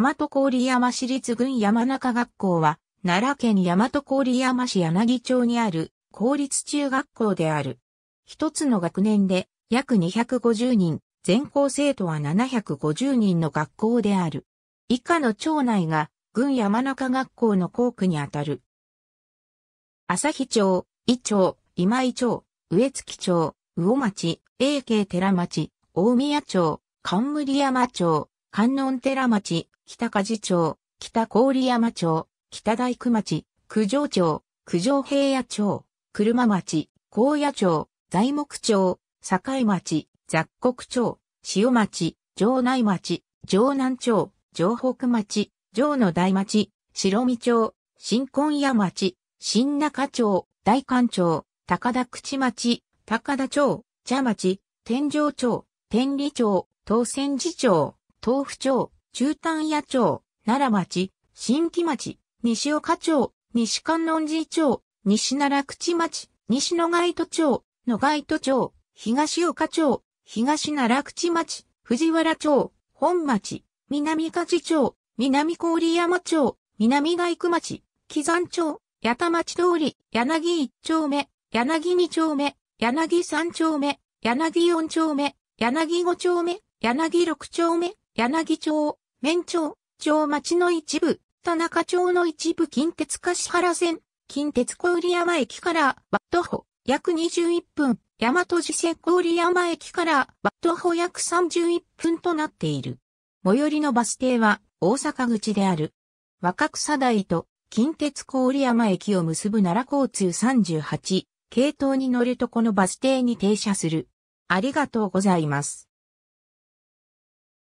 大和郡山市立郡山中学校は、奈良県大和郡山市柳町にある公立中学校である。一つの学年で約250人、全校生徒は750人の学校である。以下の町内が、郡山中学校の校区にあたる。日町、伊町、今井町、植月町、魚町、永慶寺町、大宮町、冠山町、観音寺町、北梶町、北郡山町、北大工町、九条町、九条平野町、車町、高野町、材木町、境町、雑穀町、塩町、城内町、城南町、城北町、城の大町、白見町、新婚屋町、新中町、大館町、高田口町、高田町、茶町、天井町、天理町、東泉寺町、東府町、中丹野町、奈良町、新木町、西岡町、西観音寺町、西奈良口町、西野街都町、野街都町、東岡町、東奈良口町、藤原町、本町、南梶町、南郡山町、南外区町、木山町、八田町通り、柳一丁目、柳二丁目、柳三丁目、柳四丁目、柳五丁目、柳六丁目、柳町、面町、町町の一部、田中町の一部近鉄橿原線、近鉄小売山駅から、バットホ、約21分、大和寺線小売山駅から、バットホ約31分となっている。最寄りのバス停は、大阪口である。若草台と、近鉄小売山駅を結ぶ奈良交通38、系統に乗るとこのバス停に停車する。ありがとうございます。